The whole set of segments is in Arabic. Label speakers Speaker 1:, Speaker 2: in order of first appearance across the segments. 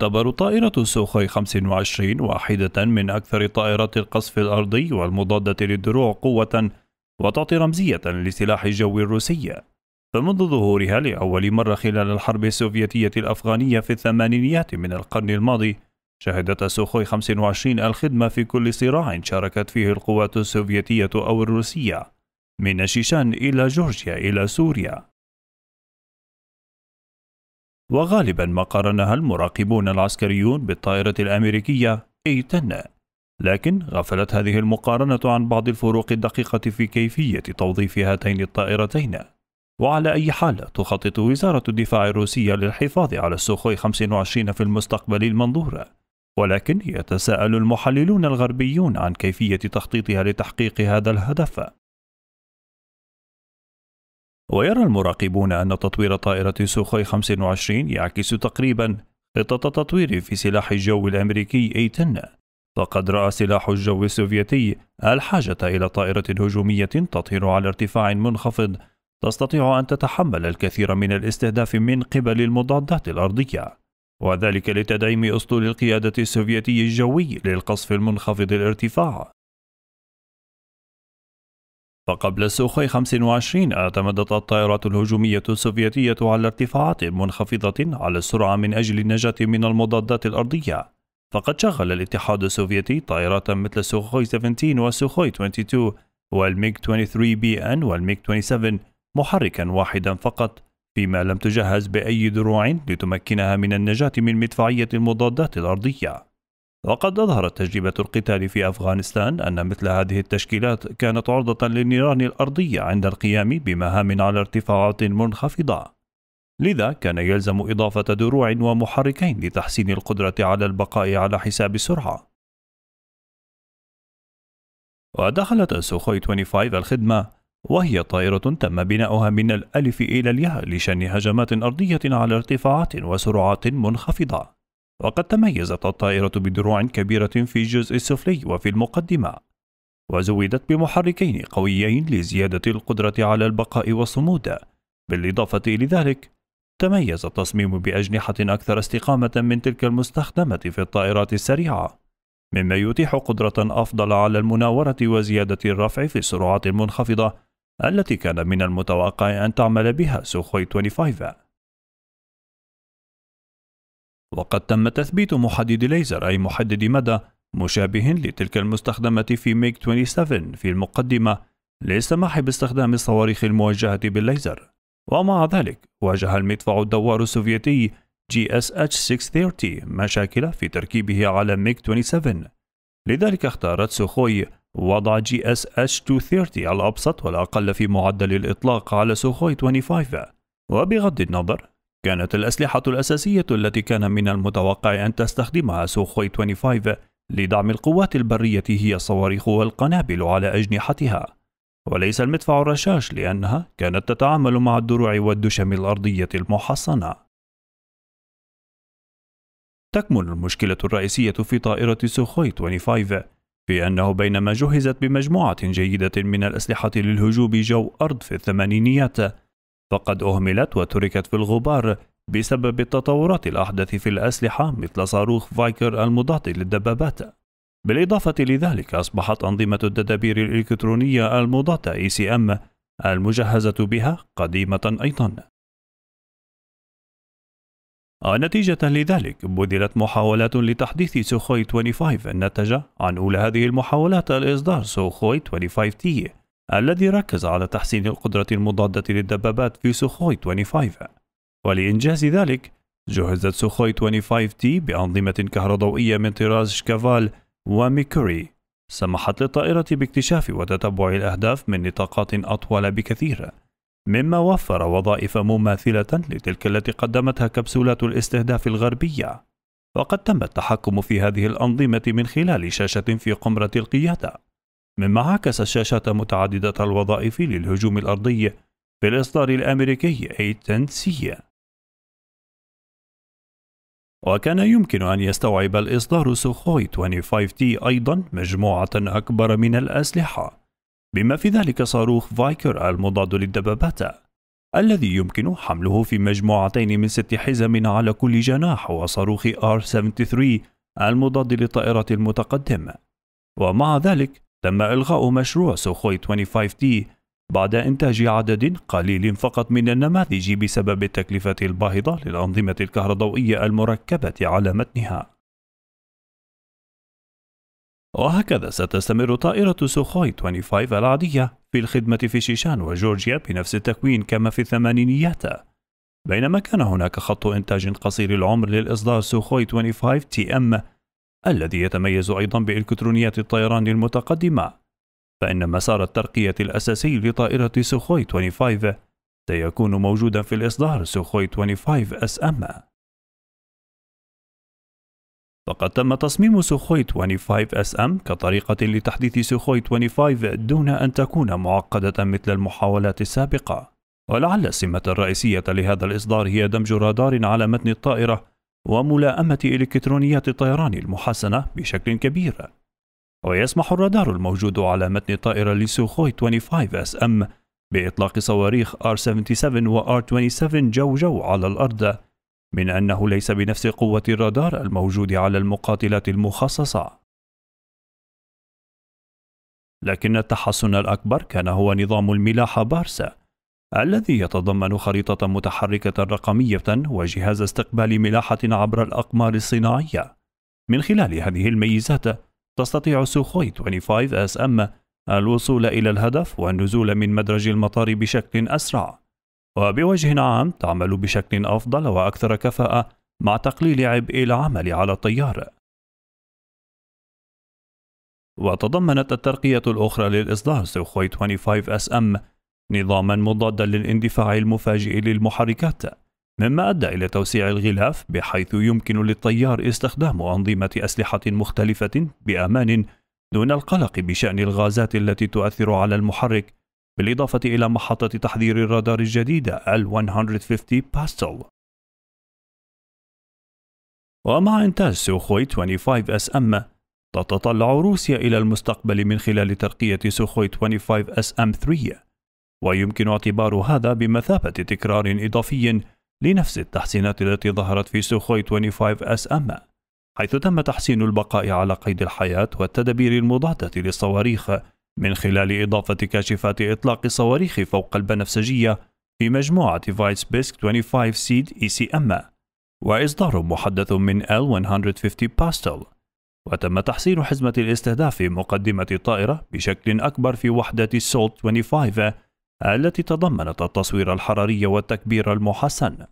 Speaker 1: تعتبر طائرة سوخوي 25 واحدة من أكثر طائرات القصف الأرضي والمضادة للدروع قوة وتعطي رمزية لسلاح الجو الروسي فمنذ ظهورها لأول مرة خلال الحرب السوفيتية الأفغانية في الثمانينيات من القرن الماضي شهدت سوخوي 25 الخدمة في كل صراع شاركت فيه القوات السوفيتية أو الروسية من الشيشان إلى جورجيا إلى سوريا وغالبا ما قارنها المراقبون العسكريون بالطائرة الأمريكية A-10 لكن غفلت هذه المقارنة عن بعض الفروق الدقيقة في كيفية توظيف هاتين الطائرتين وعلى أي حال تخطط وزارة الدفاع الروسية للحفاظ على السوخوي 25 في المستقبل المنظور ولكن يتساءل المحللون الغربيون عن كيفية تخطيطها لتحقيق هذا الهدف ويرى المراقبون أن تطوير طائرة سوخوي 25 يعكس تقريبا خطة تطوير في سلاح الجو الأمريكي أيتن فقد رأى سلاح الجو السوفيتي الحاجة إلى طائرة هجومية تطير على ارتفاع منخفض تستطيع أن تتحمل الكثير من الاستهداف من قبل المضادات الأرضية وذلك لتدعيم أسطول القيادة السوفيتي الجوي للقصف المنخفض الارتفاع فقبل سوخي 25 اعتمدت الطائرات الهجومية السوفيتية على ارتفاعات منخفضة على السرعة من أجل النجاة من المضادات الأرضية فقد شغل الاتحاد السوفيتي طائرات مثل سوخوي 17 وسوخوي 22 والميج 23 بي ان والميج 27 محركا واحدا فقط فيما لم تجهز بأي دروع لتمكنها من النجاة من مدفعية المضادات الأرضية وقد أظهرت تجربة القتال في أفغانستان أن مثل هذه التشكيلات كانت عرضة للنيران الأرضية عند القيام بمهام على ارتفاعات منخفضة لذا كان يلزم إضافة دروع ومحركين لتحسين القدرة على البقاء على حساب السرعة ودخلت السوخوي 25 الخدمة وهي طائرة تم بناؤها من الألف إلى الياء لشن هجمات أرضية على ارتفاعات وسرعات منخفضة وقد تميزت الطائرة بدروع كبيرة في الجزء السفلي وفي المقدمة وزودت بمحركين قويين لزيادة القدرة على البقاء والصمود بالإضافة إلى ذلك تميز التصميم بأجنحة أكثر استقامة من تلك المستخدمة في الطائرات السريعة مما يتيح قدرة أفضل على المناورة وزيادة الرفع في السرعات المنخفضة التي كان من المتوقع أن تعمل بها سوخوي 25 وقد تم تثبيت محدد ليزر أي محدد مدى مشابه لتلك المستخدمة في ميك 27 في المقدمة للسماح باستخدام الصواريخ الموجهة بالليزر ومع ذلك واجه المدفع الدوار السوفيتي جي اس اتش 630 مشاكل في تركيبه على ميك 27 لذلك اختارت سوخوي وضع جي اس اتش 230 الأبسط والأقل في معدل الإطلاق على سوخوي 25 وبغض النظر كانت الأسلحة الأساسية التي كان من المتوقع أن تستخدمها سوخوي 25 لدعم القوات البرية هي الصواريخ والقنابل على أجنحتها وليس المدفع الرشاش لأنها كانت تتعامل مع الدروع والدشم الأرضية المحصنة تكمن المشكلة الرئيسية في طائرة سوخوي 25 في أنه بينما جهزت بمجموعة جيدة من الأسلحة للهجوم جو أرض في الثمانينيات فقد أهملت وتركت في الغبار بسبب التطورات الأحدث في الأسلحة مثل صاروخ فايكر المضاد للدبابات بالإضافة لذلك أصبحت أنظمة التدابير الإلكترونية المضادة ECM المجهزة بها قديمة أيضا نتيجة لذلك بذلت محاولات لتحديث سوخوي 25 نتج عن أولى هذه المحاولات الإصدار سوخوي 25 تي الذي ركز على تحسين القدرة المضادة للدبابات في سوخوي 25 ولإنجاز ذلك جهزت سوخوي 25 تي بأنظمة كهروضوئية من طراز شكافال وميكوري سمحت للطائرة باكتشاف وتتبع الأهداف من نطاقات أطول بكثير مما وفر وظائف مماثلة لتلك التي قدمتها كبسولات الاستهداف الغربية وقد تم التحكم في هذه الأنظمة من خلال شاشة في قمرة القيادة مما عكس الشاشات متعددة الوظائف للهجوم الأرضي في الإصدار الأمريكي أي تنسية وكان يمكن أن يستوعب الإصدار سوخوي 25T أيضا مجموعة أكبر من الأسلحة بما في ذلك صاروخ فايكر المضاد للدبابات الذي يمكن حمله في مجموعتين من ست حزم على كل جناح وصاروخ R-73 المضاد للطائرات المتقدمة ومع ذلك تم إلغاء مشروع سوخوي 25 d بعد إنتاج عدد قليل فقط من النماذج بسبب التكلفة الباهظة للأنظمة الكهربائية المركبة على متنها. وهكذا ستستمر طائرة سوخوي 25 العادية في الخدمة في شيشان وجورجيا بنفس التكوين كما في الثمانينيات بينما كان هناك خط إنتاج قصير العمر للإصدار سوخوي 25 تي أم الذي يتميز أيضا بإلكترونيات الطيران المتقدمة فإن مسار الترقية الأساسي لطائرة سوخوي 25 سيكون موجودا في الإصدار سوخوي 25 اس فقد تم تصميم سوخوي 25 اس ام كطريقة لتحديث سوخوي 25 دون أن تكون معقدة مثل المحاولات السابقة ولعل السمة الرئيسية لهذا الإصدار هي دمج رادار على متن الطائرة وملائمة إلكترونيات الطيران المحسنة بشكل كبير ويسمح الرادار الموجود على متن الطائرة لسوخوي 25 اس ام بإطلاق صواريخ R-77 و R-27 جو جو على الأرض من أنه ليس بنفس قوة الرادار الموجود على المقاتلات المخصصة لكن التحسن الأكبر كان هو نظام الملاحة بارسا الذي يتضمن خريطة متحركة رقمية وجهاز استقبال ملاحة عبر الأقمار الصناعية. من خلال هذه الميزات تستطيع سوخوي 25 اس ام الوصول إلى الهدف والنزول من مدرج المطار بشكل أسرع. وبوجه عام تعمل بشكل أفضل وأكثر كفاءة مع تقليل عبء العمل على الطيار. وتضمنت الترقية الأخرى للإصدار سوخوي 25 اس ام نظاما مضادا للاندفاع المفاجئ للمحركات مما أدى إلى توسيع الغلاف بحيث يمكن للطيار استخدام أنظمة أسلحة مختلفة بأمان دون القلق بشأن الغازات التي تؤثر على المحرك بالإضافة إلى محطة تحذير الرادار الجديده ال L150 باستل ومع إنتاج سوخوي 25 اس ام تتطلع روسيا إلى المستقبل من خلال ترقية سوخوي 25 اس ام 3 ويمكن اعتبار هذا بمثابة تكرار إضافي لنفس التحسينات التي ظهرت في سوخوي 25 اس ام حيث تم تحسين البقاء على قيد الحياة والتدابير المضادة للصواريخ من خلال إضافة كاشفات إطلاق صواريخ فوق البنفسجية في مجموعة فايس بيسك 25 سيد اي سي ام وإصدار محدث من L150 باستل وتم تحسين حزمة الاستهداف مقدمة الطائرة بشكل أكبر في وحدة سولت 25 التي تضمنت التصوير الحراري والتكبير المحسن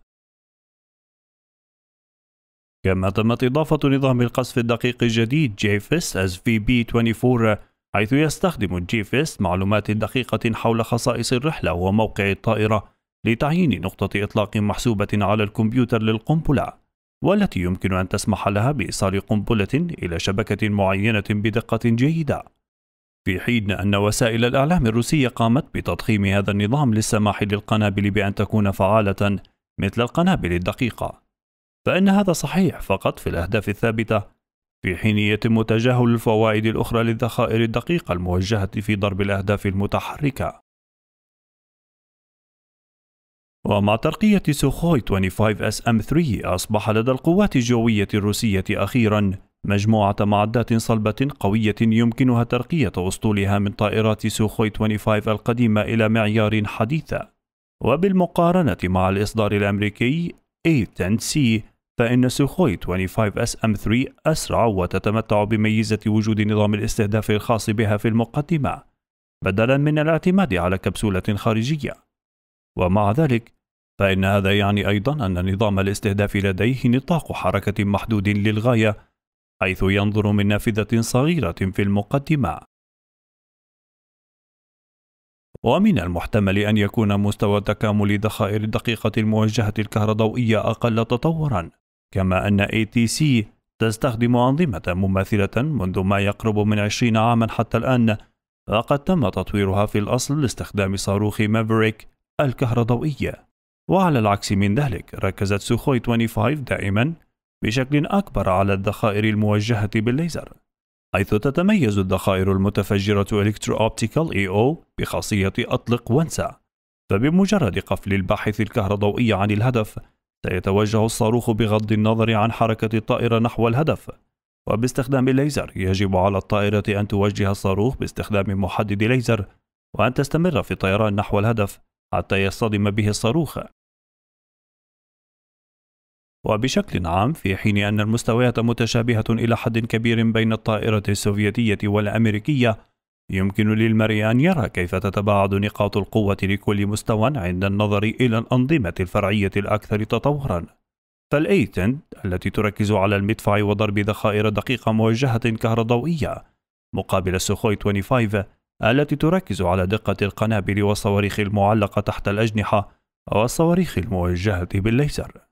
Speaker 1: كما تمت إضافة نظام القصف الدقيق الجديد جيفيس SVB24 حيث يستخدم جيفيس معلومات دقيقة حول خصائص الرحلة وموقع الطائرة لتعيين نقطة إطلاق محسوبة على الكمبيوتر للقنبلة والتي يمكن أن تسمح لها بإيصال قنبلة إلى شبكة معينة بدقة جيدة في حين أن وسائل الإعلام الروسية قامت بتضخيم هذا النظام للسماح للقنابل بأن تكون فعالة مثل القنابل الدقيقة فإن هذا صحيح فقط في الأهداف الثابتة في حين يتم تجاهل الفوائد الأخرى للذخائر الدقيقة الموجهة في ضرب الأهداف المتحركة ومع ترقية سوخوي 25 SM-3 أصبح لدى القوات الجوية الروسية أخيراً مجموعة معدات صلبة قوية يمكنها ترقية أسطولها من طائرات سوخوي 25 القديمة إلى معيار حديثة وبالمقارنة مع الإصدار الأمريكي A-10C فإن سوخوي 25 SM3 أسرع وتتمتع بميزة وجود نظام الاستهداف الخاص بها في المقدمة بدلا من الاعتماد على كبسولة خارجية ومع ذلك فإن هذا يعني أيضا أن نظام الاستهداف لديه نطاق حركة محدود للغاية حيث ينظر من نافذة صغيرة في المقدمة ومن المحتمل أن يكون مستوى تكامل ذخائر الدقيقة الموجهة الكهروضوئية أقل تطورا كما أن ATC تستخدم أنظمة مماثلة منذ ما يقرب من 20 عاما حتى الآن وقد تم تطويرها في الأصل لاستخدام صاروخ مافريك الكهروضوئية. وعلى العكس من ذلك ركزت سوخوي 25 دائما بشكل أكبر على الذخائر الموجهة بالليزر حيث تتميز الذخائر المتفجرة إلكترو أوبتيكال إي أو بخاصية أطلق وانسى فبمجرد قفل الباحث الكهربائي عن الهدف سيتوجه الصاروخ بغض النظر عن حركة الطائرة نحو الهدف وباستخدام الليزر يجب على الطائرة أن توجه الصاروخ باستخدام محدد ليزر وأن تستمر في الطيران نحو الهدف حتى يصطدم به الصاروخ وبشكل عام في حين أن المستويات متشابهة إلى حد كبير بين الطائرة السوفيتية والأمريكية يمكن للمرء أن يرى كيف تتباعد نقاط القوة لكل مستوى عند النظر إلى الأنظمة الفرعية الأكثر تطورًا. فالأيتن التي تركز على المدفع وضرب ذخائر دقيقة موجهة كهروضوئية مقابل السخوي 25 التي تركز على دقة القنابل والصواريخ المعلقة تحت الأجنحة والصواريخ الموجهة بالليزر